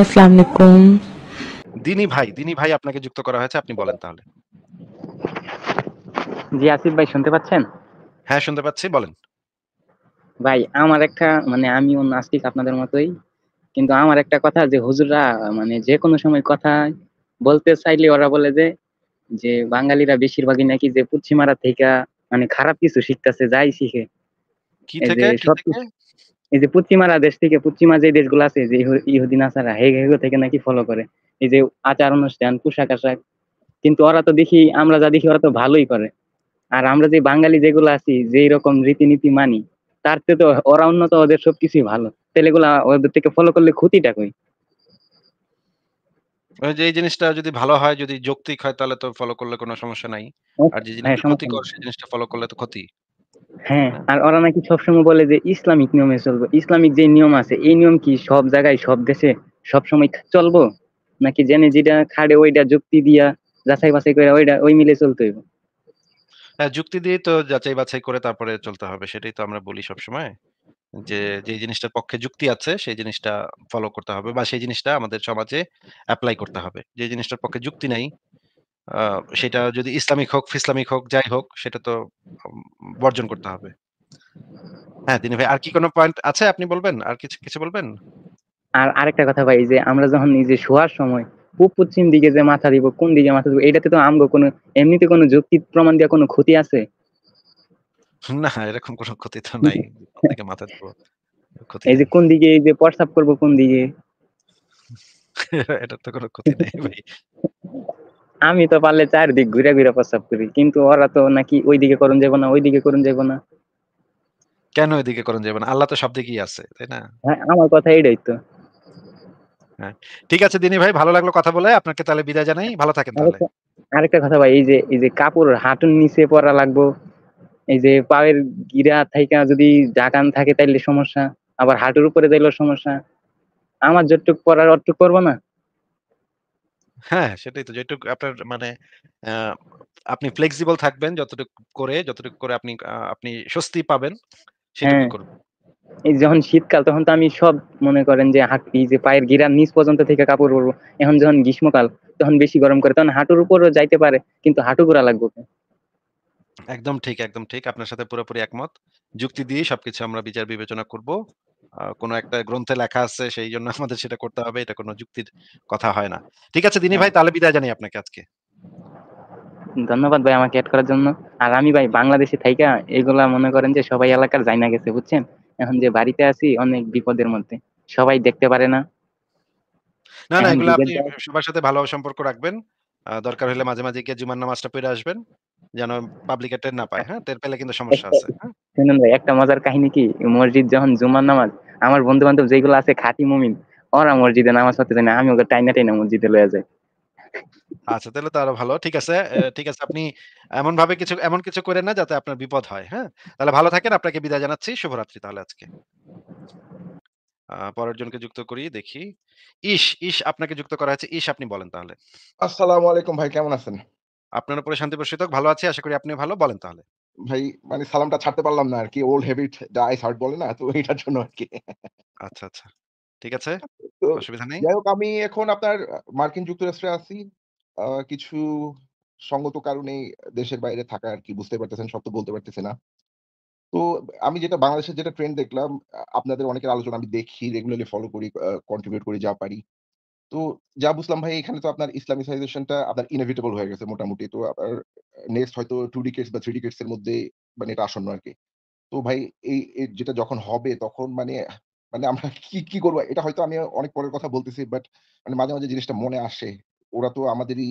আসসালামু আলাইকুম ভাই ভাই আপনাকে যুক্ত করা হয়েছে আপনি বলেন তাহলে জি আসিফ ভাই শুনতে পাচ্ছেন হ্যাঁ শুনতে পাচ্ছি বলেন ভাই আমার একটা মানে নাস্তিক আপনাদের মতোই কিন্তু আমার একটা কথা যে হুজুররা মানে যে কোনো সময় কথা বলতে চাইলে ওরা বলে যে যে বাঙালিরা বেশিরভাগই নাকি যে পুচ্ছিমারা থেকে মানে খারাপ কিছু শিখতেছে যাই শিখে কি থেকে এই যে পশ্চিমারা দেশ থেকে পশ্চিমা যে দেশগুলো আছে যে ইহুদিন আসারা হেগুলো থেকে নাকি ফলো করে এই যে আচার অনুষ্ঠান পোশাক আশাক কিন্তু ওরা তো দেখি আমরা যা দেখি ওরা তো ভালোই করে আর আমরা যে বাঙালি যেগুলো আছি যেই রকম রীতিনীতি মানি তার থেকে তো ওরা উন্নত ওদের সবকিছুই ভালো তাহলে এগুলা ওদের থেকে ফলো করলে ক্ষতিটা কই যে এই জিনিসটা যদি ভালো হয় যদি যৌক্তিক হয় তাহলে তো ফলো করলে কোনো সমস্যা নাই হ্যাঁ, আর যে হ্যাঁ, জিনিসটা ক্ষতিকর সেই জিনিসটা ফলো করলে তো ক্ষতি হ্যাঁ, হ্যাঁ আর ওরা নাকি সবসময় বলে যে ইসলামিক নিয়মে চলবো ইসলামিক যে নিয়ম আছে এই নিয়ম কি সব জায়গায় সব দেশে সবসময় চলবো নাকি জেনে যেটা খাড়ে ওইটা যুক্তি দিয়া যাচাই বাছাই করে ওইটা ওই মিলে চলতে হইব হ্যাঁ যুক্তি দিয়ে তো যাচাই বাছাই করে তারপরে চলতে হবে সেটাই তো আমরা বলি সবসময় যে যে জিনিসটার পক্ষে যুক্তি আছে সেই জিনিসটা ফলো করতে হবে বা সেই জিনিসটা আমাদের সমাজে অ্যাপ্লাই করতে হবে যে জিনিসটার পক্ষে যুক্তি নাই সেটা যদি ইসলামিক হোক ইসলামিক হোক যাই হোক সেটা তো বর্জন করতে হবে হ্যাঁ দিনে ভাই আর কি কোনো পয়েন্ট আছে আপনি বলবেন আর কিছু কিছু বলবেন আর আরেকটা কথা ভাই যে আমরা যখন নিজে শোয়ার সময় পূব পশ্চিম দিকে যে মাথা দিব কোন দিকে মাথা দিব এটাতে তো আমগো কোনো এমনিতে কোনো যুক্তি প্রমাণ দিয়ে কোনো ক্ষতি আছে না এরকম কোনো ক্ষতি তো নাই দিকে মাথা দিব এই যে কোন দিকে এই যে প্রস্তাব করব কোন দিকে এটা তো কোনো ক্ষতি নাই ভাই আমি তো পারলে চারদিক ঘুরে ঘুরে প্রস্তাব করি কিন্তু ওরা তো নাকি ওইদিকে করুন যাবো না ওইদিকে করুন যাবো না কেন ওইদিকে করুন যাবো না আল্লাহ তো সব দিকেই আছে তাই না হ্যাঁ আমার কথা এটাই তো হ্যাঁ, ঠিক আছে দিনী ভাই ভালো লাগলো কথা বলে আপনাকে তাহলে বিদায় জানাই ভালো থাকেন তাহলে আরেকটা কথা ভাই এই যে এই যে কাপড় হাঁটুর নিচে পরা লাগবো এই যে পায়ের গিরা থাইকা যদি ঢাকান থাকে তাইলে সমস্যা আবার হাঁটুর উপরে তাইলে সমস্যা আমার যতটুক পরার অতটুক করবো না হ্যাঁ, সেটাই তো। যেটুক আপনার মানে আপনি ফ্লেক্সিবল থাকবেন যতটুক করে যতটুক করে আপনি আপনি স্বস্তি পাবেন, সেটুকুই হ্যাঁ। করবেন। এই যখন শীতকাল তখন তো আমি সব মনে করেন যে হাঁটতি যে পায়ের গিরার নিচ পর্যন্ত থেকে কাপড় পরবো এখন যখন গ্রীষ্মকাল তখন বেশি গরম করে। তখন হাঁটুর উপরও যাইতে পারে কিন্তু হাঁটু গোড়া লাগবো একদম ঠিক, একদম ঠিক। আপনার সাথে পুরোপুরি একমত। যুক্তি দিয়ে সবকিছু আমরা বিচার বিবেচনা করব। কোনো একটা গ্রন্থে লেখা আছে সেই জন্য আমাদের সেটা করতে হবে এটা কোনো যুক্তির কথা হয় না ঠিক আছে দিনী ভাই হ্যাঁ। তাহলে বিদায় জানাই আপনাকে আজকে ধন্যবাদ ভাই আমাকে অ্যাড করার জন্য আর আমি ভাই বাংলাদেশে থাইকা এগুলা মনে করেন যে সবাই এলাকার যাই না গেছে বুঝছেন এখন যে বাড়িতে আছি অনেক বিপদের মধ্যে সবাই দেখতে পারে না না না এগুলো আপনি সবার সাথে ভালো সম্পর্ক রাখবেন দরকার হলে মাঝে মাঝে গিয়ে জুমার নামাজটা পড়ে আসবেন যেন পাবলিক না পায় হ্যাঁ টের পেলে কিন্তু সমস্যা আছে হ্যাঁ? শুনুন ভাই একটা মজার কাহিনী কি মসজিদ যখন জুমার নামাজ আমার বন্ধু বান্ধব যেগুলো আছে খাঁটি মুমিন ওরা মসজিদে নামাজ পড়তে আমি ওকে টাইনা টাইনা মসজিদে লয়ে যাই আচ্ছা তাহলে তো আরো ভালো ঠিক আছে ঠিক আছে আপনি এমন ভাবে কিছু এমন কিছু করেন না যাতে আপনার বিপদ হয় হ্যাঁ তাহলে ভালো থাকেন আপনাকে বিদায় জানাচ্ছি শুভরাত্রি তাহলে আজকে পরের জনকে যুক্ত করি দেখি ইশ ইশ আপনাকে যুক্ত করা হয়েছে ইশ আপনি বলেন তাহলে আসসালামু আলাইকুম ভাই কেমন আছেন আপনার উপরে শান্তি প্রসূত ভালো আছি আশা করি আপনি ভালো বলেন তাহলে ভাই মানে সালামটা ছাড়তে পারলাম না আর কি ওল্ড হ্যাবিট ডাইস হার্ট বলে না তো এটার জন্য আর কি আচ্ছা আচ্ছা ঠিক আছে অসুবিধা নেই যাই হোক আমি এখন আপনার মার্কিন যুক্তরাষ্ট্রে আছি কিছু সঙ্গত কারণে দেশের বাইরে থাকা আর কি বুঝতে পারতেছেন সব তো বলতে পারতেছে না তো আমি যেটা বাংলাদেশের যেটা ট্রেন্ড দেখলাম আপনাদের অনেকের আলোচনা আমি দেখি রেগুলারলি ফলো করি কন্ট্রিবিউট করি যা পারি তো যা বুঝলাম ভাই এখানে তো আপনার ইসলামিসাইজেশনটা আপনার ইনেভিটেবল হয়ে গেছে মোটামুটি। তো আপনার নেক্সট হয়তো টু ডিকেটস বা থ্রি ডিকেটস এর মধ্যে মানে এটা আসন্ন আরকি। তো ভাই এই যেটা যখন হবে তখন মানে মানে আমরা কি, কি করবো এটা হয়তো আমি অনেক পরের কথা বলতেছি বাট মানে মাঝে, মাঝে জিনিসটা মনে আসে। ওরা তো আমাদেরই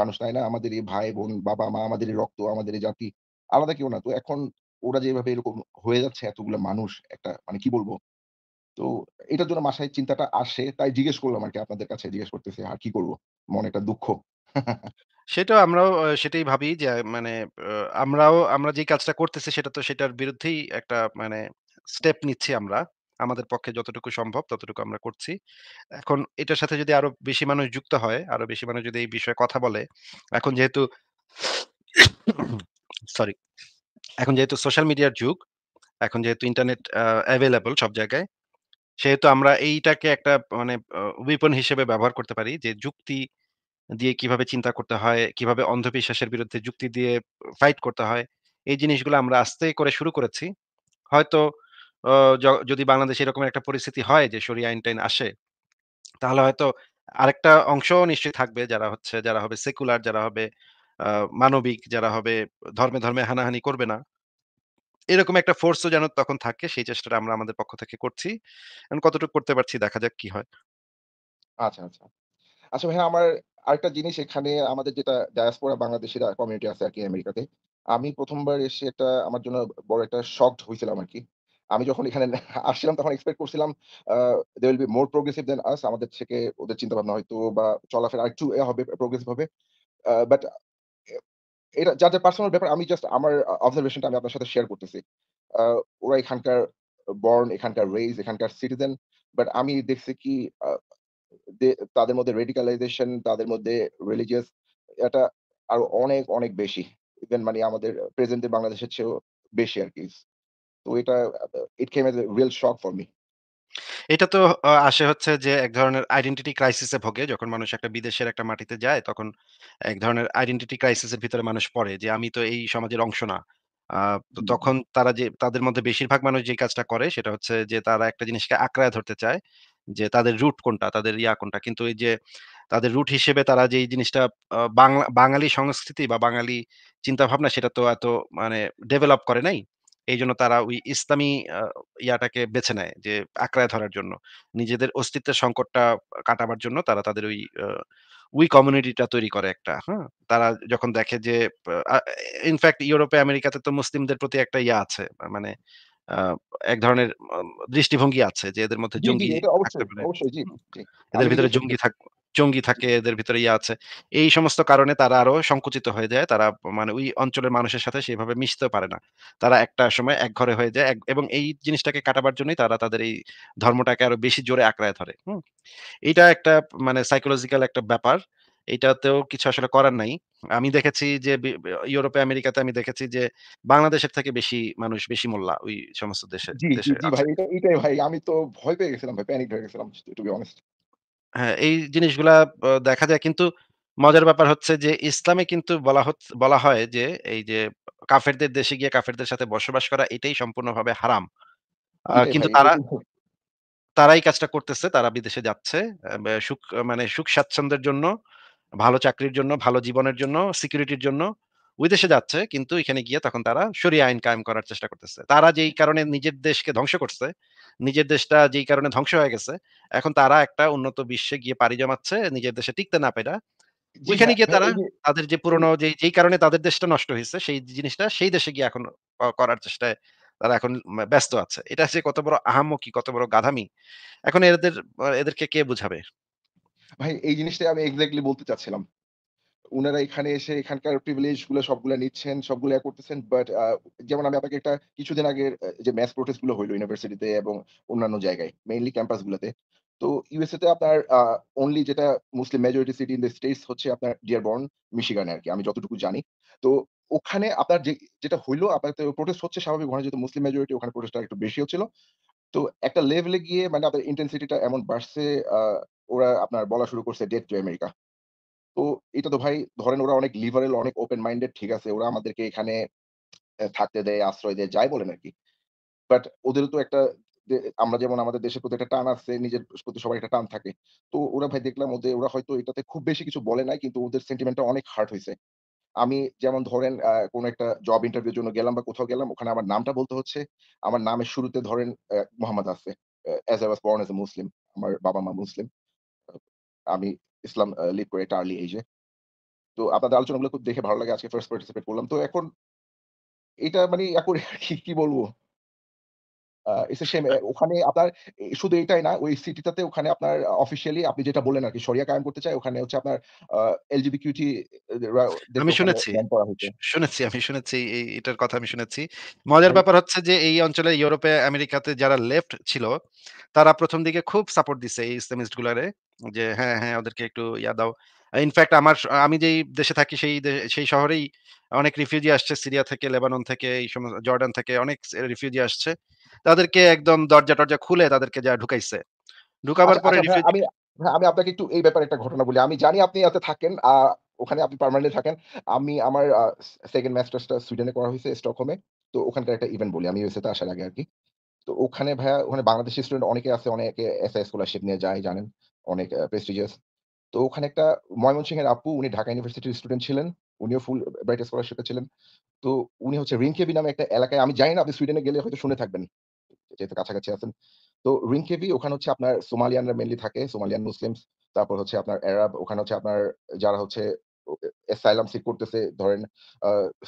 মানুষ নাই না? আমাদেরই ভাই-বোন, বাবা-মা, আমাদেরই রক্ত, আমাদেরই জাতি। আলাদা কেউ না। তো এখন ওরা যেভাবে এরকম হয়ে যাচ্ছে এতগুলা মানুষ একটা মানে কি বলবো তো এটার জন্য মাসায় চিন্তাটা আসে তাই জিজ্ঞেস করলাম আর কি আপনাদের কাছে জিজ্ঞেস করতেছি আর কি করবো মনে একটা দুঃখ সেটা আমরাও সেটাই ভাবি যে মানে আহ, আমরাও আমরা যে কাজটা করতেছি সেটা তো সেটার বিরুদ্ধেই একটা মানে স্টেপ নিচ্ছি আমরা আমাদের পক্ষে যতটুকু সম্ভব ততটুকু আমরা করছি এখন এটার সাথে যদি আরো বেশি মানুষ যুক্ত হয় আরো বেশি মানুষ যদি এই বিষয়ে কথা বলে এখন যেহেতু সরি এখন যেহেতু সোশ্যাল মিডিয়ার যুগ এখন যেহেতু ইন্টারনেট অ্যাভেলেবল সব জায়গায় সেহেতু আমরা এইটাকে একটা মানে উইপন হিসেবে ব্যবহার করতে পারি যে যুক্তি দিয়ে কিভাবে চিন্তা করতে হয় কিভাবে অন্ধবিশ্বাসের বিরুদ্ধে যুক্তি দিয়ে ফাইট করতে হয় এই জিনিসগুলো আমরা আস্তে করে শুরু করেছি হয়তো যদি বাংলাদেশে এরকম একটা পরিস্থিতি হয় যে সরি আইন টাইন আসে তাহলে হয়তো আরেকটা অংশ নিশ্চয়ই থাকবে যারা হচ্ছে যারা হবে সেকুলার যারা হবে মানবিক যারা হবে ধর্মে ধর্মে হানাহানি করবে না এরকম একটা ফোর্সও যেন তখন থাকে সেই চেষ্টাটা আমরা আমাদের পক্ষ থেকে করছি কতটুকু করতে পারছি দেখা যাক কি হয় আচ্ছা আচ্ছা আচ্ছা ভাইয়া আমার আরেকটা জিনিস এখানে আমাদের যেটা ডায়াসপোরা বাংলাদেশের কমিউনিটি আছে আর কি আমেরিকাতে আমি প্রথমবার এসে এটা আমার জন্য বড় একটা শকড হয়েছিলাম আর কি আমি যখন এখানে আসছিলাম তখন এক্সপেক্ট করছিলাম they will be more progressive than us আমাদের থেকে ওদের চিন্তা ভাবনা হয়তো বা চলাফেরা আরেকটু হবে প্রোগ্রেসিভ হবে বাট এটা যাদের পার্সোনাল ব্যাপার আমি জাস্ট আমার অবজারভেশনটা আমি আপনার সাথে শেয়ার করতেছি ওরা এখানকার বর্ন এখানকার রেজ এখানকার সিটিজেন বাট আমি দেখছি কি তাদের মধ্যে রেডিকালাইজেশন তাদের মধ্যে রিলিজিয়াস এটা আরো অনেক অনেক বেশি ইভেন মানে আমাদের প্রেজেন্টে বাংলাদেশের চেয়েও বেশি আর কি তো এটা it came as real shock for me এটা তো আসে হচ্ছে যে এক ধরনের আইডেন্টিটি ক্রাইসিস এ ভোগে। যখন মানুষ একটা বিদেশের একটা মাটিতে যায় তখন এক ধরনের আইডেন্টিটি ক্রাইসিস এর ভিতরে মানুষ পড়ে যে আমি তো এই সমাজের অংশ না। তখন তারা যে তাদের মধ্যে বেশিরভাগ মানুষ যে কাজটা করে সেটা হচ্ছে যে তারা একটা জিনিসকে আঁকড়ায় ধরতে চায় যে তাদের রুট কোনটা, তাদের ইয়া কোনটা। কিন্তু এই যে তাদের রুট হিসেবে তারা যে জিনিসটা বাংলা বাঙালি সংস্কৃতি বা বাঙালি চিন্তা ভাবনা সেটা তো এত মানে ডেভেলপ করে নাই। এই জন্য তারা ওই ইসলামী ইয়াটাকে বেছে নেয় যে আঁকড়ায় ধরার জন্য নিজেদের অস্তিত্বের সংকটটা কাটাবার জন্য তারা তাদের ওই উই কমিউনিটিটা তৈরি করে একটা হ্যাঁ তারা যখন দেখে যে ইনফ্যাক্ট ইউরোপে আমেরিকাতে তো মুসলিমদের প্রতি একটা ইয়া আছে মানে এক ধরনের দৃষ্টিভঙ্গি আছে যে এদের মধ্যে জঙ্গি এদের ভিতরে জঙ্গি থাকবে জঙ্গি থাকে এদের ভিতরে ইয়ে আছে এই সমস্ত কারণে তারা আরো সংকুচিত হয়ে যায় তারা মানে ওই অঞ্চলের মানুষের সাথে সেভাবে মিশতে পারে না তারা একটা সময় এক ঘরে হয়ে যায় এবং এই জিনিসটাকে কাটাবার জন্যই তারা তাদের এই ধর্মটাকে আরো বেশি জোরে আঁকড়ায় ধরে হম এটা একটা মানে সাইকোলজিক্যাল একটা ব্যাপার এটাতেও কিছু আসলে করার নাই আমি দেখেছি যে ইউরোপে আমেরিকাতে আমি দেখেছি যে বাংলাদেশের থেকে বেশি মানুষ বেশি মোল্লা ওই সমস্ত দেশে ভাই এটাই ভাই আমি তো ভয় পেয়ে গেছিলাম ভাই প্যানিক হয়ে গেছিলাম টু বি অনেস্ট হ্যাঁ এই জিনিসগুলা দেখা যায় কিন্তু মজার ব্যাপার হচ্ছে যে ইসলামে কিন্তু বলা হচ্ছে বলা হয় যে এই যে কাফেরদের দেশে গিয়ে কাফেরদের সাথে বসবাস করা এটাই সম্পূর্ণভাবে হারাম। কিন্তু তারা তারাই কাজটা করতেছে, তারা বিদেশে যাচ্ছে। সুখ মানে সুখ স্বাচ্ছন্দ্যের জন্য, ভালো চাকরির জন্য, ভালো জীবনের জন্য, সিকিউরিটির জন্য। বিদেশে যাচ্ছে কিন্তু এখানে গিয়ে তখন তারা সরিয়ে আইন কায়েম করার চেষ্টা করতেছে তারা যেই কারণে নিজের দেশকে ধ্বংস করছে নিজের দেশটা যেই কারণে ধ্বংস হয়ে গেছে এখন তারা একটা উন্নত বিশ্বে গিয়ে পাড়ি জমাচ্ছে নিজের দেশে টিকতে না পেরা ওইখানে গিয়ে হ্যাঁ, তারা তাদের যে পুরনো যে যেই কারণে তাদের দেশটা নষ্ট হয়েছে সেই জিনিসটা সেই দেশে গিয়ে এখন করার চেষ্টায় তারা এখন ব্যস্ত আছে এটা হচ্ছে কত বড় আহামকি কত বড় গাধামি এখন এদের এদেরকে কে বুঝাবে ভাই এই জিনিসটা আমি এক্স্যাক্টলি বলতে চাচ্ছিলাম ওনারা এখানে এসে এখানকার প্রিভিলেজ গুলো সবগুলো নিচ্ছেন সবগুলো করতেছেন বাট যেমন আমি আপনাকে একটা কিছুদিন আগে যে ম্যাথ প্রোটেস্ট গুলো হইলো ইউনিভার্সিটিতে এবং অন্যান্য জায়গায় মেইনলি ক্যাম্পাস গুলোতে তো ইউএসএ তে আপনার অনলি যেটা Muslim majority city in the States হচ্ছে আপনার ডিয়ারবর্ন মিশিগানে আর কি আমি যতটুকু জানি তো ওখানে আপনার যে যেটা হইলো আপনার প্রোটেস্ট হচ্ছে স্বাভাবিক ওখানে যেহেতু মুসলিম মেজরিটি ওখানে প্রোটেস্টটা একটু বেশি হচ্ছিল তো একটা লেভেলে গিয়ে মানে আপনার ইন্টেন্সিটিটা এমন বাড়ছে ওরা আপনার বলা শুরু করছে ডেট টু আমেরিকা তো এটা তো ভাই ধরেন ওরা অনেক লিবারেল অনেক ওপেন মাইন্ডেড ঠিক আছে ওরা আমাদেরকে এখানে থাকতে দেয় আশ্রয় দেয় যাই বলেন আর কি বাট ওদেরও তো একটা আমরা যেমন আমাদের দেশের প্রতি একটা টান আছে নিজের প্রতি সবার একটা টান থাকে তো ওরা ভাই দেখলাম ওদের ওরা হয়তো এটাতে খুব বেশি কিছু বলে নাই কিন্তু ওদের সেন্টিমেন্টটা অনেক হার্ট হয়েছে আমি যেমন ধরেন আহ, কোনো একটা জব ইন্টারভিউর জন্য গেলাম বা কোথাও গেলাম ওখানে আমার নামটা বলতে হচ্ছে আমার নামের শুরুতে ধরেন আহ, মোহাম্মদ আছে as I was born as a Muslim আমার বাবা মা মুসলিম আমি ইসলাম লিড করে একটা আর্লি এজে তো আপনাদের আলোচনাগুলো খুব দেখে ভালো লাগে আজকে ফার্স্ট পার্টিসিপেট করলাম তো এখন এটা মানে এখন কি বলবো ওখানে আপনার শুধু এটাই না ওই সিটিটাতে ওখানে আপনার অফিসিয়ালি আপনি যেটা বলেন আর কি সরিয়া কায়েম করতে চাই ওখানে হচ্ছে আপনার কিউটি আমি শুনেছি শুনেছি আমি শুনেছি এই এটার কথা আমি শুনেছি মজার মানে ব্যাপার হচ্ছে যে এই অঞ্চলে ইউরোপে আমেরিকাতে যারা লেফট ছিল তারা প্রথম দিকে খুব সাপোর্ট দিছে এই ইসলামিস্ট গুলারে যে হ্যাঁ হ্যাঁ ওদেরকে একটু ইয়া দাও ইনফ্যাক্ট আমার আমি যেই দেশে থাকি সেই সেই শহরেই অনেক রিফিউজি আসছে সিরিয়া থেকে লেবানন থেকে এই সমস্ত জর্ডান থেকে অনেক রিফিউজি আসছে তাদেরকে একদম দরজা টরজা খুলে তাদেরকে যা ঢুকাইছে ঢুকাবার আচ্ছা, পরে আচ্ছা, আমি হ্যাঁ, আমি আপনাকে একটু এই ব্যাপারে একটা ঘটনা বলি আমি জানি আপনি এতে থাকেন ওখানে আপনি পার্মানেন্টলি থাকেন আমি আমার সেকেন্ড মাস্টার্সটা সুইডেনে করা হয়েছে স্টকহোমে তো ওখানকার একটা ইভেন্ট বলি আমি ইউএসএতে আসার আগে আর কি তো ওখানে ভাইয়া ওখানে বাংলাদেশি স্টুডেন্ট অনেকে আছে অনেকে এস আই স্কলারশিপ নিয়ে যায় জানেন অনেক প্রেস্টিজিয়াস তো ওখানে একটা ময়মনসিংহের আপু উনি ঢাকা ইউনিভার্সিটির স্টুডেন্ট ছিলেন উনিও ফুল ব্রাইট স্কলারশিপে ছিলেন তো উনি হচ্ছে রিংকেবি নামে একটা এলাকায় আমি জানি না আপনি সুইডেনে গেলে হয়তো শুনে থাকবেন যেহেতু কাছাকাছি আছেন তো রিংকেবি ওখানে হচ্ছে আপনার সোমালিয়ানরা মেনলি থাকে সোমালিয়ান মুসলিমস তারপর হচ্ছে আপনার অ্যারাব ওখানে হচ্ছে আপনার যারা হচ্ছে অ্যাসাইলাম সিক করতেছে ধরেন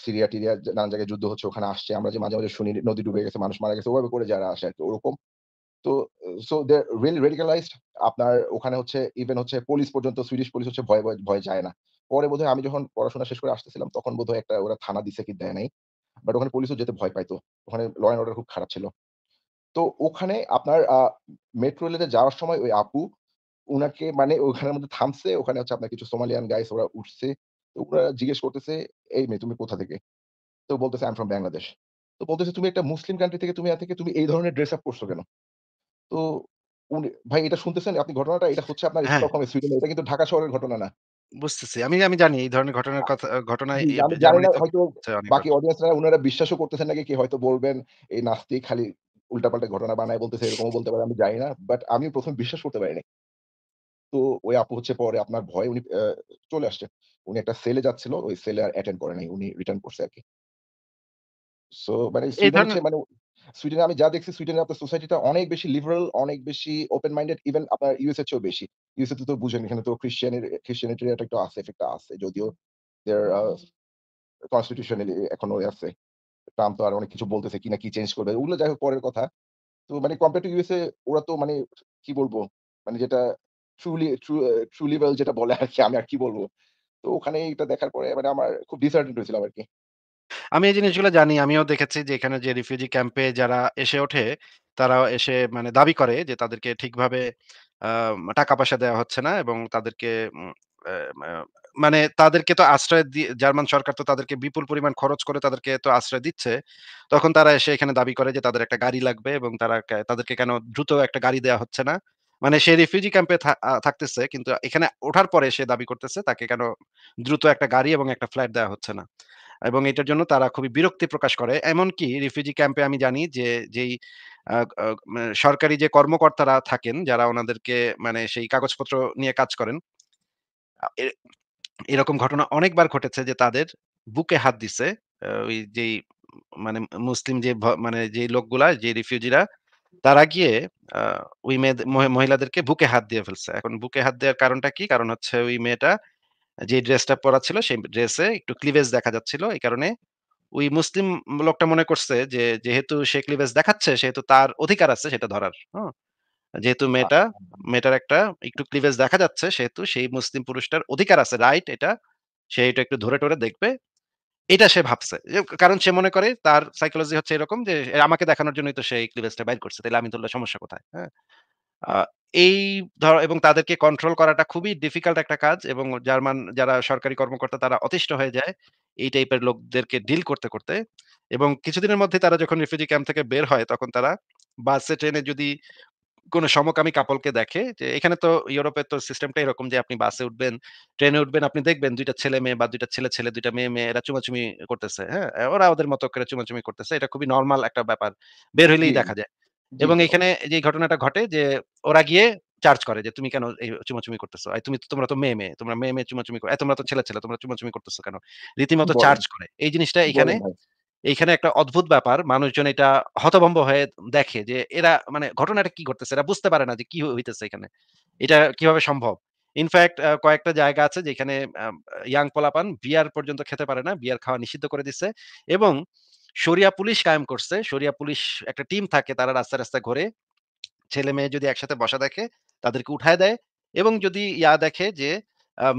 সিরিয়া টিরিয়া নানান জায়গায় যুদ্ধ হচ্ছে ওখানে আসছে আমরা যে মাঝে মাঝে শুনি নদী ডুবে গেছে মানুষ মারা গেছে ওভাবে করে যারা আসে আর কি ওরকম তো সো দে রিয়েলি রেডিকালাইজড আপনার ওখানে হচ্ছে ইভেন হচ্ছে পুলিশ পর্যন্ত সুইডিশ পুলিশ হচ্ছে ভয় ভয় ভয় যায় না পরে বোধহয় আমি যখন পড়াশোনা শেষ করে আসতেছিলাম তখন বোধহয় একটা ওরা থানা দিছে কি দেয় নাই বাট ওখানে পুলিশও যেতে ভয় পাইতো ওখানে ল অ্যান্ড অর্ডার খুব খারাপ ছিল তো ওখানে আপনার মেট্রো রেলে যাওয়ার সময় ওই আপু ওনাকে মানে ওখানের মধ্যে থামছে ওখানে হচ্ছে আপনার কিছু সোমালিয়ান গাইস ওরা উঠছে তো ওরা জিজ্ঞেস করতেছে এই মেয়ে তুমি কোথা থেকে তো বলতেছে আই এম ফ্রম বাংলাদেশ তো বলতেছে তুমি একটা মুসলিম কান্ট্রি থেকে তুমি থেকে তুমি এই ধরনের ড্রেস আপ করছো কেন তো উনি ভাই এটা শুনতেছেন আপনি ঘটনাটা এটা হচ্ছে আপনার হ্যাঁ। স্টকহোম সুইডেনে এটা কিন্তু ঢাকা শহরের ঘটনা না। বুঝতেছি। আমি আমি জানি এই ধরনের ঘটনার কথা ঘটনা আমি জানি না হয়তো বাকি অডিয়েন্সরা উনারা বিশ্বাসও করতেছেন নাকি কি হয়তো বলবেন এই নাস্তিক খালি উল্টাপাল্টা ঘটনা বানায় বলতেছে এরকমও বলতে পারে আমি জানি না। বাট আমি প্রথম বিশ্বাস করতে পারিনি তো ওই আপু হচ্ছে পরে আপনার ভয়ে উনি চলে আসছেন। উনি একটা সেলে যাচ্ছিল। ওই সেলে আর অ্যাটেন্ড করে নাই। উনি রিটার্ন করছে আর কি সো মানে মানে সুইডেনে আমি যা দেখছি সুইডেনে আপনার সোসাইটিটা অনেক বেশি লিবারাল অনেক বেশি ওপেন মাইন্ডেড ইভেন আপনার ইউএসএ চেয়েও বেশি ইউএসএ তো বুঝেন এখানে তো খ্রিস্টানের খ্রিস্টানিটির একটা আছে এফেক্টটা আছে যদিও দেয়ার কনস্টিটিউশনালি uh, এখনো আছে ট্রাম্প তো আর অনেক কিছু বলতেছে কি না কি চেঞ্জ করবে ওগুলো যাই হোক পরের কথা তো মানে কম্পেয়ার টু ইউএসএ ওরা তো মানে কি বলবো মানে যেটা ট্রুলি ট্রু ট্রু যেটা বলে আর কি আমি আর কি বলবো তো ওখানে এটা দেখার পরে মানে আমার খুব ডিসার্টেন্ট হয়েছিল আর কি আমি এই জিনিসগুলো জানি। আমিও দেখেছি যে এখানে যে রিফিউজি ক্যাম্পে যারা এসে ওঠে, তারা এসে মানে দাবি করে যে তাদেরকে ঠিকভাবে টাকা-পয়সা দেওয়া হচ্ছে না এবং তাদেরকে মানে তাদেরকে তো আশ্রয় দিয়ে জার্মান সরকার তো তাদেরকে বিপুল পরিমাণ খরচ করে তাদেরকে তো আশ্রয় দিচ্ছে। তখন তারা এসে এখানে দাবি করে যে তাদের একটা গাড়ি লাগবে এবং তারা তাদেরকে কেন দ্রুত একটা গাড়ি দেওয়া হচ্ছে না। মানে সে রিফিউজি ক্যাম্পে থাকতেছে কিন্তু এখানে ওঠার পরে সে দাবি করতেছে তাকে কেন দ্রুত একটা গাড়ি এবং একটা ফ্ল্যাট দেওয়া হচ্ছে না। এবং এটার জন্য তারা খুবই বিরক্তি প্রকাশ করে এমনকি রিফিউজি ক্যাম্পে আমি জানি যে যেই মানে সরকারি যে কর্মকর্তারা থাকেন যারা ওনাদেরকে মানে সেই কাগজপত্র নিয়ে কাজ করেন এরকম ঘটনা অনেকবার ঘটেছে যে তাদের বুকে হাত দিছে ওই যেই মানে মুসলিম যে মানে যে লোকগুলা যে রিফিউজিরা তারা গিয়ে ওই মেয়ে মহিলাদেরকে বুকে হাত দিয়ে ফেলছে এখন বুকে হাত দেওয়ার কারণটা কি কারণ হচ্ছে ওই মেয়েটা যে ড্রেসটা পরা ছিল সেই ড্রেসে একটু ক্লিভেজ দেখা যাচ্ছিল এই কারণে ওই মুসলিম লোকটা মনে করছে যে যেহেতু সে ক্লিভেজ দেখাচ্ছে সেহেতু তার অধিকার আছে সেটা ধরার হ্যাঁ যেহেতু আচ্ছা। মেয়েটা মেয়েটার একটা একটু ক্লিভেজ দেখা যাচ্ছে সেহেতু সেই মুসলিম পুরুষটার অধিকার আছে রাইট এটা সে এটা একটু ধরে টরে দেখবে এটা সে ভাবছে কারণ সে মনে করে তার সাইকোলজি হচ্ছে এরকম যে আমাকে দেখানোর জন্যই তো সে ক্লিভেজটা বাইর করছে তাহলে আমি তোলার সমস্যা কোথায় হ্যাঁ এই ধর এবং তাদেরকে কন্ট্রোল করাটা খুবই ডিফিকাল্ট একটা কাজ এবং জার্মান যারা সরকারি কর্মকর্তা তারা অতিষ্ঠ হয়ে যায় এই টাইপের লোকদেরকে ডিল করতে করতে এবং কিছুদিনের মধ্যে তারা যখন রিফিউজি ক্যাম্প থেকে বের হয় তখন তারা বাসে ট্রেনে যদি কোনো সমকামী কাপলকে দেখে যে এখানে তো ইউরোপের তো সিস্টেমটা এরকম যে আপনি বাসে উঠবেন ট্রেনে উঠবেন আপনি দেখবেন দুইটা ছেলে মেয়ে বা দুইটা ছেলে ছেলে দুইটা মেয়ে মেয়ে এরা চুমাচুমি করতেছে হ্যাঁ ওরা ওদের মতো করে চুমাচুমি করতেছে এটা খুবই নর্মাল একটা ব্যাপার বের হইলেই দেখা যায় এবং এখানে যে ঘটনাটা ঘটে যে ওরা গিয়ে চার্জ করে যে তুমি কেন এই চুমাচুমি করতেছো আর তুমি তোমরা তো মেয়ে মেয়ে তোমরা মেয়ে মেয়ে চুমাচুমি করো তোমরা তো ছেলে ছেলে তোমরা চুমাচুমি করতেছো কেন রীতিমতো চার্জ করে এই জিনিসটা এখানে এইখানে একটা অদ্ভুত ব্যাপার মানুষজন এটা হতভম্ব হয়ে দেখে যে এরা মানে ঘটনাটা কি ঘটতেছে এরা বুঝতে পারে না যে কি হইতেছে এখানে এটা কিভাবে সম্ভব ইনফ্যাক্ট কয়েকটা জায়গা আছে যেখানে ইয়াং পোলাপান বিয়ার পর্যন্ত খেতে পারে না বিয়ার খাওয়া নিষিদ্ধ করে দিচ্ছে এবং শরিয়া পুলিশ কায়েম করছে শরিয়া পুলিশ একটা টিম থাকে তারা রাস্তা রাস্তা ঘোরে ছেলে মেয়ে যদি একসাথে বসা দেখে তাদেরকে উঠায় দেয় এবং যদি ইয়া দেখে যে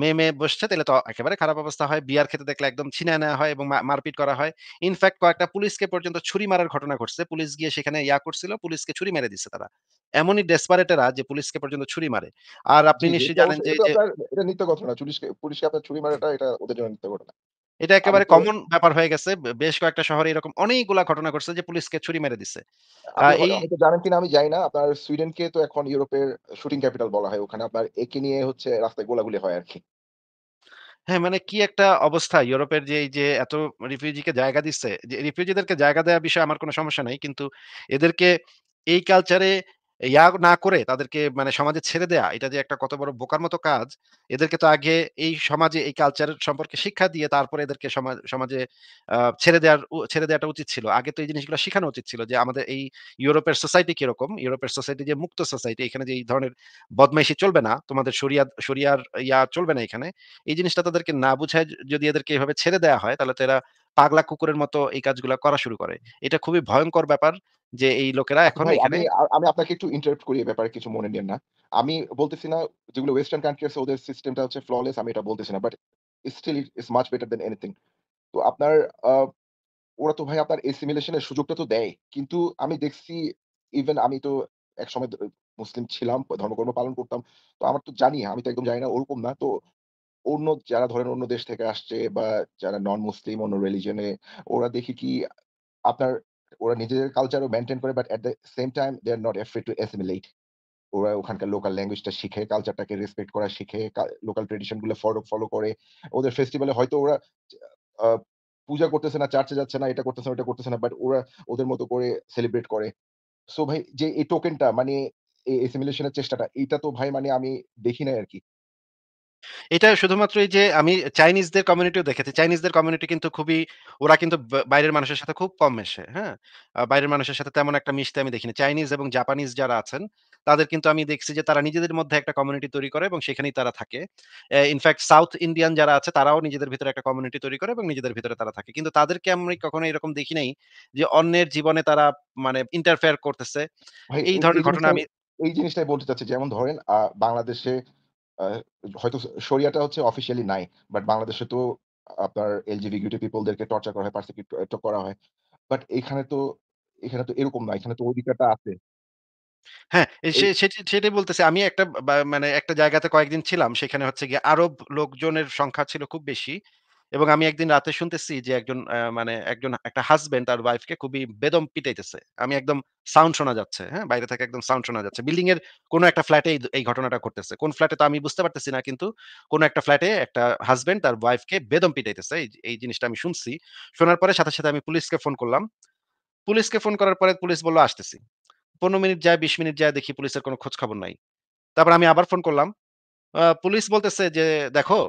মেয়ে মেয়ে বসছে তাহলে তো একেবারে খারাপ অবস্থা হয় বিয়ার খেতে দেখলে একদম ছিনে নেওয়া হয় এবং মারপিট করা হয় ইনফ্যাক্ট কয়েকটা পুলিশকে পর্যন্ত ছুরি মারার ঘটনা ঘটছে পুলিশ গিয়ে সেখানে ইয়া করছিল পুলিশকে ছুরি মেরে দিচ্ছে তারা এমনই ডেসপারেটেরা যে পুলিশকে পর্যন্ত ছুরি মারে আর আপনি নিশ্চয়ই জানেন যে এটা নিত্য ঘটনা পুলিশকে পুলিশকে আপনার ছুরি মারাটা এটা ওদের জন্য নিত্য ঘটনা এটা একেবারে কমন ব্যাপার হয়ে গেছে বেশ কয়েকটা শহরে এরকম অনেকগুলা ঘটনা ঘটছে যে পুলিশকে ছুরি মেরে দিছে এই জানেন কিনা আমি যাই না আপনার সুইডেনকে তো এখন ইউরোপের শুটিং ক্যাপিটাল বলা হয় ওখানে আপনার একে নিয়ে হচ্ছে রাস্তায় গোলাগুলি হয় আর কি হ্যাঁ মানে কি একটা অবস্থা ইউরোপের যে এই যে এত রিফিউজিকে জায়গা দিচ্ছে যে রিফিউজিদেরকে জায়গা দেওয়ার বিষয়ে আমার কোনো সমস্যা নাই কিন্তু এদেরকে এই কালচারে ইয়া না করে তাদেরকে মানে সমাজে ছেড়ে দেয়া এটা যে একটা কত বড় বোকার মতো কাজ এদেরকে তো আগে এই সমাজে এই কালচার সম্পর্কে শিক্ষা দিয়ে তারপরে এদেরকে সমাজে ছেড়ে দেওয়ার ছেড়ে দেওয়াটা উচিত ছিল আগে তো এই জিনিসগুলো শেখানো উচিত ছিল যে আমাদের এই ইউরোপের সোসাইটি কিরকম ইউরোপের সোসাইটি যে মুক্ত সোসাইটি এখানে যে এই ধরনের বদমাইশি চলবে না তোমাদের সরিয়া সরিয়ার ইয়া চলবে না এখানে এই জিনিসটা তাদেরকে না বুঝায় যদি এদেরকে এভাবে ছেড়ে দেওয়া হয় তাহলে তো এরা পাগলা কুকুরের মতো এই কাজগুলো করা শুরু করে এটা খুবই ভয়ঙ্কর ব্যাপার যে এই লোকেরা এখন এখানে আমি আপনাকে একটু ইন্টারাপ্ট করি ব্যাপারে কিছু মনে নিন না আমি বলতেছি না যেগুলো ওয়েস্টার্ন কান্ট্রি আছে ওদের সিস্টেমটা হচ্ছে ফ্ললেস আমি এটা বলতেছি না but still it's much better than anything তো আপনার ওরা তো ভাই আপনার এসিমিলেশনের সুযোগটা তো দেয় কিন্তু আমি দেখছি ইভেন আমি তো একসময় মুসলিম ছিলাম ধর্মকর্ম পালন করতাম তো আমার তো জানি আমি তো একদম জানি না ওরকম না তো অন্য যারা ধরেন অন্য দেশ থেকে আসছে বা যারা নন মুসলিম অন্য রিলিজনে ওরা দেখি কি আপনার ওরা নিজেদের কালচারও মেনটেন করে but at the same time they are not afraid to assimilate ওরা ওখানকার লোকাল ল্যাঙ্গুয়েজটা শিখে কালচারটাকে রেসপেক্ট করা শিখে লোকাল ট্রেডিশন গুলো ফলো ফলো করে ওদের ফেস্টিভ্যালে হয়তো ওরা পূজা করতেছে না চার্চে যাচ্ছে না এটা করতেছে না ওটা করতেছে না বাট ওরা ওদের মতো করে সেলিব্রেট করে সো ভাই যে এই টোকেনটা মানে এই এসিমিলেশনের চেষ্টাটা এটা তো ভাই মানে আমি দেখি নাই আর কি এটা শুধুমাত্র এই যে আমি চাইনিজদের কমিউনিটিও দেখেছি চাইনিজদের কমিউনিটি কিন্তু খুবই ওরা কিন্তু বাইরের মানুষের সাথে খুব কম মেশে হ্যাঁ বাইরের মানুষের সাথে তেমন একটা মিশতে আমি দেখিনি চাইনিজ এবং জাপানিজ যারা আছেন তাদের কিন্তু আমি দেখছি যে তারা নিজেদের মধ্যে একটা কমিউনিটি তৈরি করে এবং সেখানেই তারা থাকে ইনফ্যাক্ট সাউথ ইন্ডিয়ান যারা আছে তারাও নিজেদের ভিতরে একটা কমিউনিটি তৈরি করে এবং নিজেদের ভিতরে তারা থাকে কিন্তু তাদেরকে আমি কখনো এরকম দেখি নাই যে অন্যের জীবনে তারা মানে ইন্টারফেয়ার করতেছে এই ধরনের ঘটনা আমি এই জিনিসটাই বলতে চাচ্ছি যেমন ধরেন বাংলাদেশে হয়তো শরিয়াটা হচ্ছে অফিসিয়ালি নাই বাট বাংলাদেশে তো আপনার এলজিবিকিউটি পিপলদেরকে টর্চার করা হয় পার্সিকিউট করা হয় বাট এখানে তো এখানে তো এরকম না এখানে তো অধিকারটা আছে হ্যাঁ সেটাই বলতেছে আমি একটা মানে একটা জায়গাতে কয়েকদিন ছিলাম সেখানে হচ্ছে গিয়ে আরব লোকজনের সংখ্যা ছিল খুব বেশি এবং আমি একদিন রাতে শুনতেছি যে একজন মানে একজন একটা হাজবেন্ড তার ওয়াইফকে খুবই বেদম পিটাইতেছে আমি একদম সাউন্ড শোনা যাচ্ছে হ্যাঁ বাইরে থেকে একদম সাউন্ড শোনা যাচ্ছে বিল্ডিং এর কোন একটা ফ্ল্যাটে এই ঘটনাটা ঘটতেছে কোন ফ্ল্যাটে তো আমি বুঝতে পারতেছি না কিন্তু কোন একটা ফ্ল্যাটে একটা হাজবেন্ড তার ওয়াইফকে বেদম পিটাইতেছে এই জিনিসটা আমি শুনছি শোনার পরে সাথে সাথে আমি পুলিশকে ফোন করলাম পুলিশকে ফোন করার পরে পুলিশ বললো আসতেছি পনেরো মিনিট যায় বিশ মিনিট যায় দেখি পুলিশের কোনো খোঁজ খবর নাই তারপর আমি আবার ফোন করলাম পুলিশ বলতেছে যে দেখো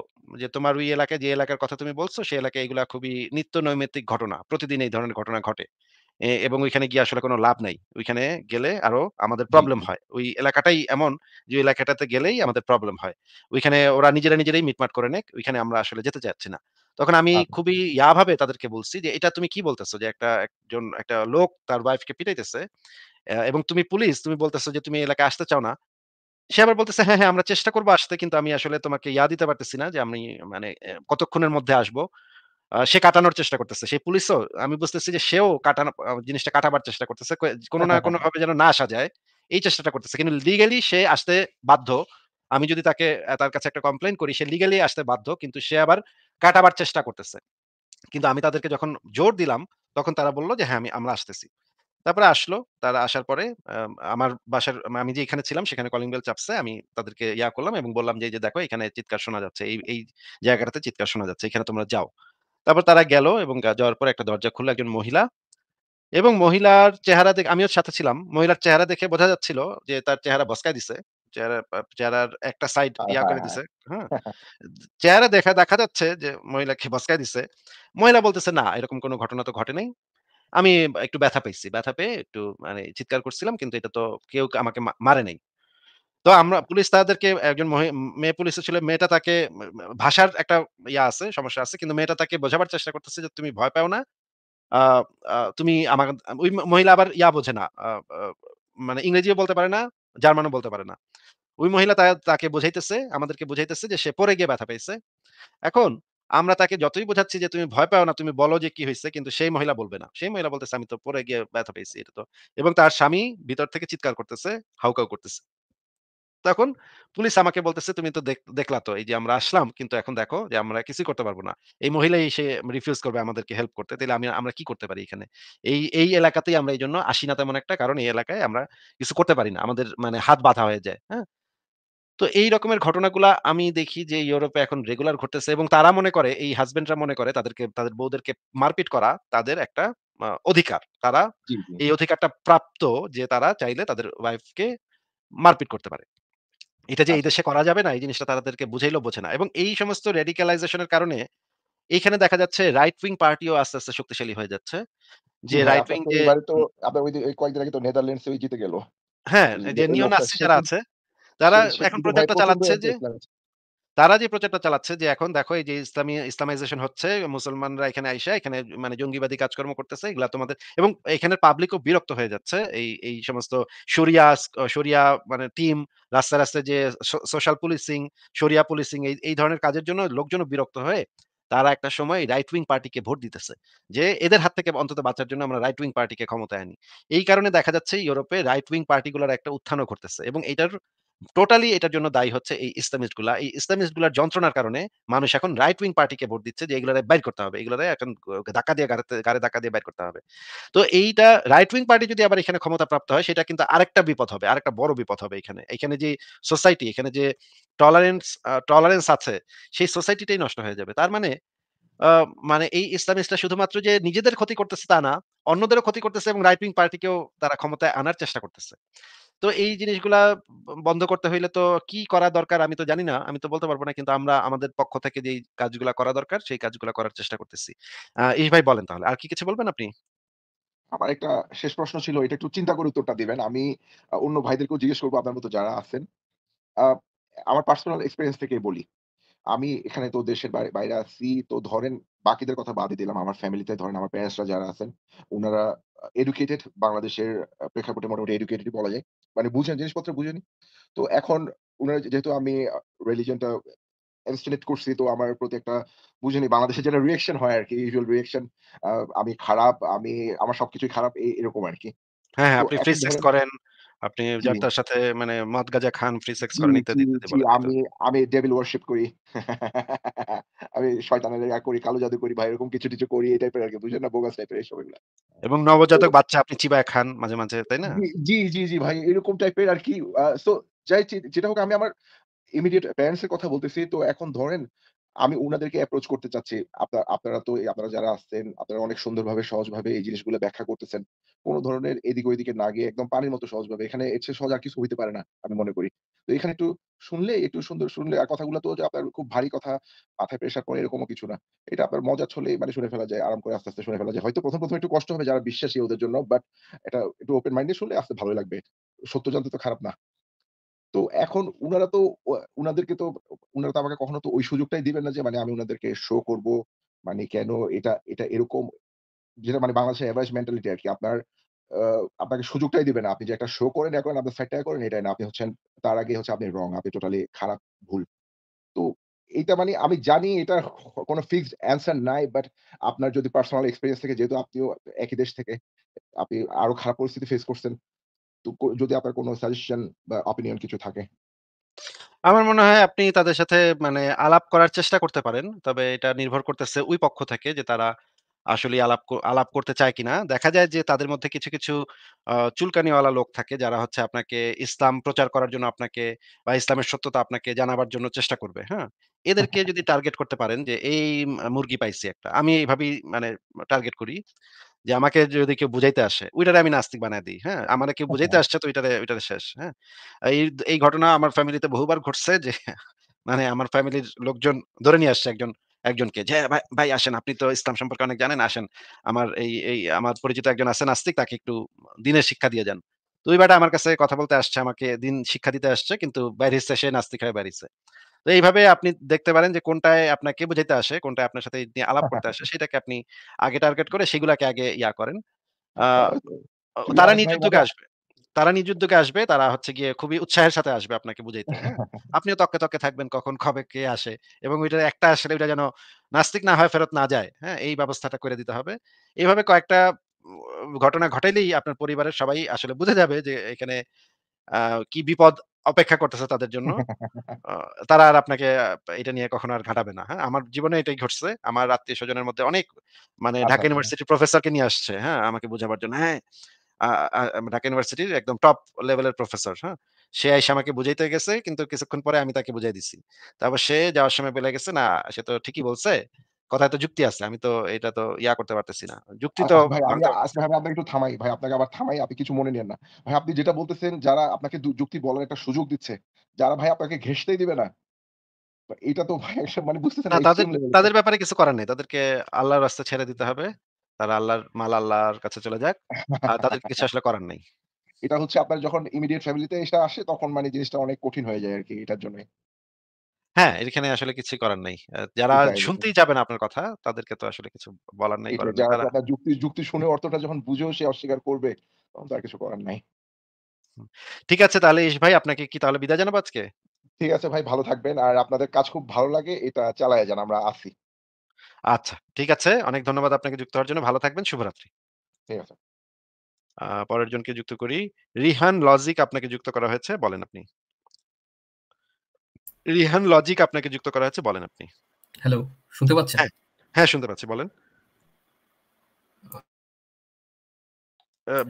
যে তোমার ওই এলাকায় যে এলাকার কথা তুমি বলছো সেই এলাকায় এগুলো খুবই নিত্য নৈমিত্তিক ঘটনা প্রতিদিন এই ধরনের ঘটনা ঘটে এবং ওইখানে গিয়ে আসলে কোনো লাভ নাই ওইখানে গেলে আরো আমাদের প্রবলেম হয় ওই এলাকাটাই এমন যে এলাকাটাতে গেলেই আমাদের প্রবলেম হয় ওইখানে ওরা নিজেরা নিজেরাই মিটমাট করে নেক ওইখানে আমরা আসলে যেতে চাচ্ছি না তখন আমি আচ্ছা। খুবই ইয়াভাবে তাদেরকে বলছি যে এটা তুমি কি বলতেছো যে একটা একজন একটা লোক তার ওয়াইফকে পিটাইতেছে এবং তুমি পুলিশ তুমি বলতেছো যে তুমি এলাকায় আসতে চাও না সে আবার বলতেছে হ্যাঁ হ্যাঁ আমরা চেষ্টা করবো আসতে কিন্তু আমি আসলে তোমাকে ইয়া দিতে পারতেছি না যে আমি মানে কতক্ষণের মধ্যে আসবো সে কাটানোর চেষ্টা করতেছে সেই পুলিশও আমি বুঝতেছি যে সেও কাটানো জিনিসটা কাটাবার চেষ্টা করতেছে কোনো না কোনো ভাবে যেন না আসা যায় এই চেষ্টাটা করতেছে কিন্তু লিগালি সে আসতে বাধ্য আমি যদি তাকে তার কাছে একটা কমপ্লেন করি সে লিগালি আসতে বাধ্য কিন্তু সে আবার কাটাবার চেষ্টা করতেছে কিন্তু আমি তাদেরকে যখন জোর দিলাম তখন তারা বললো যে হ্যাঁ আমি আমরা আসতেছি তারপরে আসলো তারা আসার পরে আমার বাসার আমি যে এখানে ছিলাম সেখানে কলিং বেল চাপছে আমি তাদেরকে ইয়া করলাম এবং বললাম যে দেখো এখানে চিৎকার শোনা যাচ্ছে এই এই জায়গাটাতে চিৎকার শোনা যাচ্ছে এখানে তোমরা যাও তারপর তারা গেল এবং যাওয়ার পর একটা দরজা খুললো একজন মহিলা এবং মহিলার চেহারা দেখে আমিও সাথে ছিলাম মহিলার চেহারা দেখে বোঝা যাচ্ছিল যে তার চেহারা বসকায় দিছে চেহারা চেহারার একটা সাইড ইয়া করে দিছে হ্যাঁ চেহারা দেখা দেখা যাচ্ছে যে মহিলাকে বসকায় দিছে মহিলা বলতেছে না এরকম কোনো ঘটনা তো ঘটে নাই আমি একটু ব্যথা পেয়েছি ব্যথা পেয়ে একটু মানে চিৎকার করছিলাম কিন্তু এটা তো কেউ আমাকে মারে নাই তো আমরা পুলিশ তাদেরকে একজন মেয়ে পুলিশ ছিল মেয়েটা তাকে ভাষার একটা ইয়া আছে সমস্যা আছে কিন্তু মেয়েটা তাকে বোঝাবার চেষ্টা করতেছে যে তুমি ভয় পাও না তুমি আমাকে ওই মহিলা আবার ইয়া বোঝে না মানে ইংরেজিও বলতে পারে না জার্মানও বলতে পারে না ওই মহিলা তাকে বোঝাইতেছে আমাদেরকে বোঝাইতেছে যে সে পরে গিয়ে ব্যথা পেয়েছে এখন আমরা তাকে যতই বোঝাচ্ছি যে তুমি ভয় পাও না তুমি বলো যে কি হয়েছে কিন্তু সেই মহিলা বলবে না সেই মহিলা বলতেছে আমি তো পরে গিয়ে ব্যথা পেয়েছি এটা তো এবং তার স্বামী ভিতর থেকে চিৎকার করতেছে হাউকাউ করতেছে তখন পুলিশ আমাকে বলতেছে তুমি তো দেখলা তো এই যে আমরা আসলাম কিন্তু এখন দেখো যে আমরা কিছু করতে পারবো না এই মহিলাই এসে রিফিউজ করবে আমাদেরকে হেল্প করতে তাহলে আমি আমরা কি করতে পারি এখানে এই এই এলাকাতেই আমরা এই জন্য আসি না তেমন একটা কারণ এই এলাকায় আমরা কিছু করতে পারি না আমাদের মানে হাত বাঁধা হয়ে যায় হ্যাঁ তো এই রকমের ঘটনাগুলা আমি দেখি যে ইউরোপে এখন রেগুলার ঘটতেছে এবং তারা মনে করে এই হাজবেন্ডরা মনে করে তাদেরকে তাদের বউদেরকে মারপিট করা তাদের একটা অধিকার তারা এই অধিকারটা প্রাপ্ত যে তারা চাইলে তাদের ওয়াইফকে মারপিট করতে পারে এটা যে এই আচ্ছা। দেশে করা যাবে না এই জিনিসটা তাদেরকে বুঝাইলো বোঝে না এবং এই সমস্ত রেডিকালাইজেশনের কারণে এইখানে দেখা যাচ্ছে রাইট উইং পার্টিও আস্তে আস্তে শক্তিশালী হয়ে যাচ্ছে যে হ্যাঁ, রাইট উইং যে তো আপনার ওই কয়েকদিন আগে তো নেদারল্যান্ডস জিতে গেল হ্যাঁ এই যে যে নিও যারা আছে তারা এখন প্রজেক্টটা চালাচ্ছে যে তারা যে প্রচারটা চালাচ্ছে যে এখন দেখো এই যে ইসলামী ইসলামাইজেশন হচ্ছে মুসলমানরা এখানে আইসা এখানে মানে জঙ্গিবাদী কাজকর্ম করতেছে এগুলা তোমাদের এবং এখানে পাবলিকও বিরক্ত হয়ে যাচ্ছে এই এই সমস্ত সরিয়া সরিয়া মানে টিম রাস্তায় রাস্তায় যে সোশ্যাল পুলিশিং সরিয়া পুলিশিং এই এই ধরনের কাজের জন্য লোকজন বিরক্ত হয়ে তারা একটা সময় রাইট উইং পার্টিকে ভোট দিতেছে যে এদের হাত থেকে অন্তত বাঁচার জন্য আমরা রাইট উইং পার্টিকে ক্ষমতায় আনি এই কারণে দেখা যাচ্ছে ইউরোপে রাইট উইং পার্টিগুলোর একটা উত্থানও ঘটতেছে এবং এটার টোটালি এটার জন্য দায়ী হচ্ছে এই ইসলামিস্ট গুলা এই ইসলামিস্ট গুলার যন্ত্রণার কারণে মানুষ এখন রাইট উইং পার্টিকে ভোট দিচ্ছে যে এগুলোরে বাইর করতে হবে এগুলোরে এখন ধাক্কা দিয়ে গাড়ি ধাক্কা দিয়ে বাইর করতে হবে তো এইটা রাইট উইং পার্টি যদি আবার এখানে ক্ষমতা প্রাপ্ত হয় সেটা কিন্তু আরেকটা বিপদ হবে আরেকটা বড় বিপদ হবে এখানে এখানে যে সোসাইটি এখানে যে টলারেন্স টলারেন্স আছে সেই সোসাইটিটাই নষ্ট হয়ে যাবে তার মানে মানে এই ইসলামিস্টরা শুধুমাত্র যে নিজেদের ক্ষতি করতেছে তা না অন্যদেরও ক্ষতি করতেছে এবং রাইট উইং পার্টিকেও তারা ক্ষমতায় আনার চেষ্টা করতেছে তো এই জিনিসগুলা বন্ধ করতে হইলে তো কি করা দরকার আমি তো জানি না আমি তো বলতে পারবো না কিন্তু আমরা আমাদের পক্ষ থেকে যে কাজগুলো করা দরকার সেই কাজগুলো করার চেষ্টা করতেছি আহ ইস ভাই বলেন তাহলে আর কি কিছু বলবেন আপনি আমার একটা শেষ প্রশ্ন ছিল এটা একটু চিন্তা করে উত্তরটা দিবেন আমি অন্য ভাইদেরকেও জিজ্ঞেস করবো আপনার মতো যারা আছেন আমার পার্সোনাল এক্সপিরিয়েন্স থেকে বলি আমি এখানে তো দেশের বাইরে আছি তো ধরেন বাকিদের কথা বাদে দিলাম আমার ফ্যামিলিতে ধরেন আমার প্যারেন্টসরা যারা আছেন ওনারা এডুকেটেড বাংলাদেশের প্রেক্ষাপটে মোটামুটি এডুকেটেড বলা যায় মানে বুঝেন জিনিসপত্র বুঝেনি তো এখন ওনারা যেহেতু আমি রিলিজনটা ইনস্টলেট করছি তো আমার প্রতি একটা বুঝেনি বাংলাদেশের যেটা রিয়েকশন হয় আর কি ইউজুয়াল রিয়েকশন আমি খারাপ আমি আমার সবকিছুই খারাপ এরকম আর কি হ্যাঁ, হ্যাঁ আপনি ফ্রিজ করেন আপনি যার তার সাথে মানে মদ গাঁজা খান ফ্রি সেক্স করেন ইত্যাদি আমি আমি ডেভিল ওয়ার্শিপ করি আমি শয়তানের ইয়া করি কালো জাদু করি ভাই এরকম কিছু কিছু করি এই টাইপের আর কি বুঝেন না বোগাস টাইপের এই সবগুলো এবং নবজাতক বাচ্চা আপনি চিবায় খান মাঝে মাঝে তাই না জি জি জি ভাই এরকম টাইপের আর কি সো যাই যেটা হোক আমি আমার ইমিডিয়েট প্যারেন্টস এর কথা বলতেছি তো এখন ধরেন আমি ওনাদেরকে অ্যাপ্রোচ করতে চাচ্ছি আপনার আপনারা তো আপনারা যারা আসছেন আপনারা অনেক সুন্দরভাবে সহজভাবে এই জিনিসগুলো ব্যাখ্যা করতেছেন কোনো ধরনের এদিক ওইদিকে না গিয়ে একদম পানির মতো সহজভাবে এখানে এর চেয়ে সহজ আর কিছু হইতে পারে না আমি মনে করি তো এখানে একটু শুনলে একটু সুন্দর শুনলে আর কথাগুলো তো আপনার খুব ভারী কথা মাথায় প্রেশার করে এরকমও কিছু না এটা আপনার মজা ছলে মানে শুনে ফেলা যায় আরাম করে আস্তে আস্তে শুনে ফেলা যায় হয়তো প্রথম প্রথম একটু কষ্ট হবে যারা বিশ্বাসী ওদের জন্য বাট এটা একটু ওপেন মাইন্ডে শুনলে আসতে ভালো লাগবে সত্য জানতে তো খারাপ না তো এখন উনারা তো উনাদেরকে তো উনারা তো আমাকে কখনো তো ওই সুযোগটাই দিবেন না যে মানে আমি উনাদেরকে শো করব মানে কেন এটা এটা এরকম যেটা মানে বাংলাদেশের অ্যাভারেজ মেন্টালিটি আর কি আপনার আপনাকে সুযোগটাই দিবেন না আপনি যে একটা শো করেন এখন আপনি ফ্যাটাই করেন এটাই না আপনি হচ্ছেন তার আগে হচ্ছে আপনি রং আপনি টোটালি খারাপ ভুল তো এইটা মানে আমি জানি এটা কোনো ফিক্সড অ্যান্সার নাই বাট আপনার যদি পার্সোনাল এক্সপিরিয়েন্স থেকে যেহেতু আপনিও একই দেশ থেকে আপনি আরো খারাপ পরিস্থিতি ফেস করছেন তো যদি আপনার কোনো সাজেশন বা অপিনিয়ন কিছু থাকে আমার মনে হয় আপনি তাদের সাথে মানে আলাপ করার চেষ্টা করতে পারেন। তবে এটা নির্ভর করতেছে ওই পক্ষ থেকে যে তারা আসলে আলাপ আলাপ করতে চায় কিনা। দেখা যায় যে তাদের মধ্যে কিছু, কিছু চুলকানিওয়ালা লোক থাকে যারা হচ্ছে আপনাকে ইসলাম প্রচার করার জন্য আপনাকে বা ইসলামের সত্যতা আপনাকে জানাবার জন্য চেষ্টা করবে, হ্যাঁ? এদেরকে যদি টার্গেট করতে পারেন যে এই মুরগি পাইছি একটা। আমি এইভাবেই মানে টার্গেট করি। যে আমাকে যদি কেউ বুঝাইতে আসে ওইটারে আমি নাস্তিক বানাই দিই হ্যাঁ আমার কেউ হ্যাঁ, বুঝাইতে হ্যাঁ। আসছে তো ওইটারে ওইটারে শেষ হ্যাঁ এই এই ঘটনা আমার ফ্যামিলিতে বহুবার ঘটছে যে মানে আমার ফ্যামিলির লোকজন ধরে নিয়ে আসছে একজন একজনকে যে ভাই আসেন আপনি তো ইসলাম সম্পর্কে অনেক জানেন আসেন আমার এই এই আমার পরিচিত একজন আছে নাস্তিক তাকে একটু দিনের শিক্ষা দিয়ে যান তো ওই আমার কাছে কথা বলতে আসছে আমাকে দিন শিক্ষা দিতে আসছে কিন্তু বাইরে সে নাস্তিক হয়ে বাইরেছে তো এইভাবে আপনি দেখতে পারেন যে কোনটায় আপনাকে বুঝাইতে আসে কোনটায় আপনার সাথে আলাপ হ্যাঁ, করতে হ্যাঁ। আসে সেটাকে আপনি আগে টার্গেট করে সেগুলাকে আগে ইয়া করেন আচ্ছা, আচ্ছা। মানে তারা নিজ উদ্যোগে আসবে তারা নিজ উদ্যোগে আসবে তারা হচ্ছে গিয়ে খুবই উৎসাহের সাথে আসবে আপনাকে বুঝাইতে হ্যাঁ? আপনিও তককে তককে থাকবেন কখন কবে কে আসে এবং ওইটা একটা আসলে ওইটা যেন নাস্তিক না হয় ফেরত না যায় হ্যাঁ এই ব্যবস্থাটা করে দিতে হবে এইভাবে কয়েকটা ঘটনা ঘটাইলেই আপনার পরিবারের সবাই আসলে বুঝে যাবে যে এখানে কি বিপদ অপেক্ষা করতেছে তাদের জন্য তারা আর আপনাকে এটা নিয়ে কখনো আর ঘাটাবে না হ্যাঁ আমার জীবনে এটাই ঘটছে আমার আত্মীয় স্বজনের মধ্যে অনেক মানে আচ্ছা, ঢাকা আচ্ছা। ইউনিভার্সিটির প্রফেসরকে নিয়ে আসছে হ্যাঁ আমাকে বোঝাবার জন্য হ্যাঁ ঢাকা ইউনিভার্সিটির একদম টপ লেভেলের প্রফেসর হ্যাঁ সে এসে আমাকে বুঝাইতে গেছে কিন্তু কিছুক্ষণ পরে আমি তাকে বুঝাই দিছি তারপর সে যাওয়ার সময় বলে গেছে না সে তো ঠিকই বলছে কথায় তো যুক্তি আছে আমি তো এটা তো ইয়া করতে পারতেছি না যুক্তি তো আচ্ছা, ভাই আমি আচ্ছা, আপনাকে একটু থামাই ভাই আপনাকে আবার থামাই আপনি কিছু মনে নেন না ভাই আপনি যেটা বলতেছেন যারা আপনাকে যুক্তি বলার একটা সুযোগ দিচ্ছে যারা ভাই আপনাকে ঘেষতেই দিবে না এটা তো ভাই মানে বুঝতেছেন না তাদের তাদের ব্যাপারে কিছু করার নেই তাদেরকে আল্লাহর রাস্তা ছেড়ে দিতে হবে তারা আল্লাহর মাল আল্লাহর কাছে চলে যাক আর তাদের কিছু আসলে করার নেই এটা হচ্ছে আপনার যখন ইমিডিয়েট ফ্যামিলিতে এসে আসে তখন মানে জিনিসটা অনেক কঠিন হয়ে যায় আর কি এটার জন্য হ্যাঁ, এখানে আসলে কিছু করার নাই। যারা শুনতেই যাবেন আপনার কথা, তাদেরকে তো আসলে কিছু বলার নাই, যারা যুক্তি যুক্তি শুনে অর্থটা যখন বুঝেও সে অস্বীকার করবে, তখন তার কিছু করার নাই। ঠিক আছে তাহলে ইশ ভাই আপনাকে কি তাহলে বিদায় জানাবো আজকে? ঠিক আছে ভাই, ভালো থাকবেন। আর আপনাদের কাজ খুব ভালো লাগে, এটা চালায় যান। আমরা আসি আচ্ছা, ঠিক আছে। অনেক ধন্যবাদ আপনাকে যুক্ত হওয়ার জন্য। ভালো থাকবেন। শুভরাত্রি। ঠিক আছে। পরের জনকে যুক্ত করি। রিহান লজিক আপনাকে যুক্ত করা হয়েছে। বলেন আপনি। রিহান লজিক আপনাকে যুক্ত করা আছে বলেন আপনি হ্যালো শুনতে পাচ্ছেন হ্যাঁ, হ্যাঁ শুনতে পাচ্ছি বলেন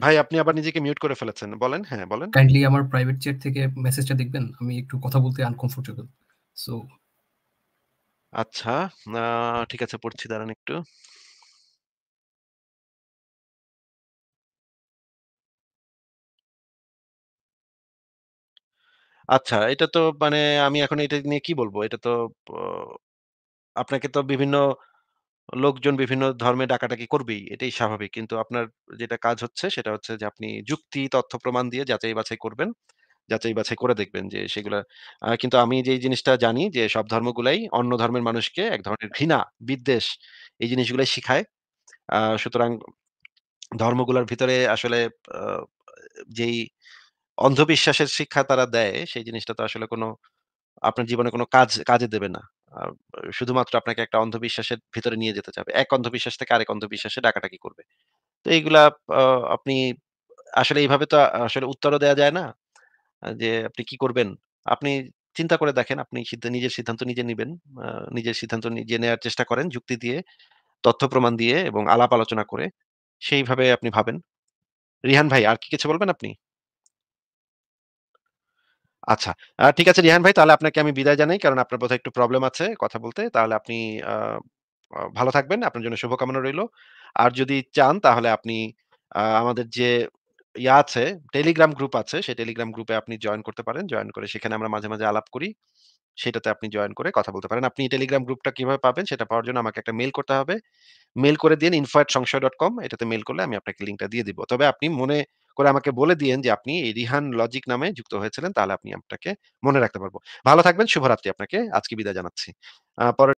ভাই আপনি আবার নিজেকে মিউট করে ফেলেছেন বলেন হ্যাঁ বলেন কাইন্ডলি আমার প্রাইভেট চ্যাট থেকে মেসেজটা দেখবেন আমি একটু কথা বলতে আনকমফোর্টেবল সো আচ্ছা ঠিক আছে পড়ছি দাঁড়ান একটু আচ্ছা, এটা তো মানে আমি এখন এটা নিয়ে কি বলবো এটা তো আপনাকে তো বিভিন্ন লোকজন বিভিন্ন ধর্মে ডাকাডাকি করবেই। এটাই স্বাভাবিক। কিন্তু আপনার যেটা কাজ হচ্ছে সেটা হচ্ছে যে আপনি যুক্তি, তথ্য প্রমাণ দিয়ে যাচাই-বাছাই করবেন। যাচাই-বাছাই করে দেখবেন যে সেগুলা কিন্তু আমি যেই জিনিসটা জানি যে সব ধর্মগুলাই অন্য ধর্মের মানুষকে এক ধরনের ঘৃণা, বিদ্বেষ এই জিনিসগুলাই শিখায়। আহ সুতরাং ধর্মগুলোর ভিতরে আসলে যেই অন্ধবিশ্বাসের শিক্ষা তারা দেয় সেই জিনিসটা তো আসলে কোনো আপনার জীবনে কোনো কাজ কাজে দেবে না শুধুমাত্র আপনাকে একটা অন্ধবিশ্বাসের ভিতরে নিয়ে যেতে চাবে এক অন্ধবিশ্বাস থেকে আরেক অন্ধবিশ্বাসে ডাকাটাকি করবে তো এইগুলা আহ, আপনি আসলে এইভাবে তো আসলে উত্তরও দেওয়া যায় না যে আপনি কি করবেন আপনি চিন্তা করে দেখেন আপনি সিদ্ধ- নিজের সিদ্ধান্ত নিজে নিবেন আহ, নিজের সিদ্ধান্ত নিজে নেওয়ার চেষ্টা করেন যুক্তি দিয়ে তথ্য প্রমাণ দিয়ে এবং আলাপ আলোচনা করে সেইভাবে আপনি ভাবেন রিহান ভাই আর কি কিছু বলবেন আপনি আচ্ছা ঠিক আছে রিহান ভাই তাহলে আপনাকে আমি বিদায় জানাই কারণ আপনার বোধহয় একটু প্রবলেম আছে কথা বলতে তাহলে আপনি ভালো থাকবেন আপনার জন্য শুভকামনা রইল আর যদি চান তাহলে আপনি আমাদের যে ইয়া আছে টেলিগ্রাম গ্রুপ আছে সেই টেলিগ্রাম গ্রুপে আপনি জয়েন করতে পারেন জয়েন করে সেখানে আমরা মাঝে মাঝে আলাপ করি সেটাতে আপনি জয়েন করে কথা বলতে পারেন আপনি টেলিগ্রাম গ্রুপটা কিভাবে পাবেন সেটা পাওয়ার জন্য আমাকে একটা মেল করতে হবে মেল করে দিন ইনফো সংশয় ডট কম এটাতে মেল করলে আমি আপনাকে লিঙ্কটা দিয়ে দিব তবে আপনি মনে করে আমাকে বলে দিয়েন যে আপনি এই রিহান লজিক নামে যুক্ত হয়েছিলেন তাহলে আপনি আপনাকে মনে রাখতে পারবো ভালো থাকবেন শুভরাত্রি আপনাকে আজকে বিদায় জানাচ্ছি পরের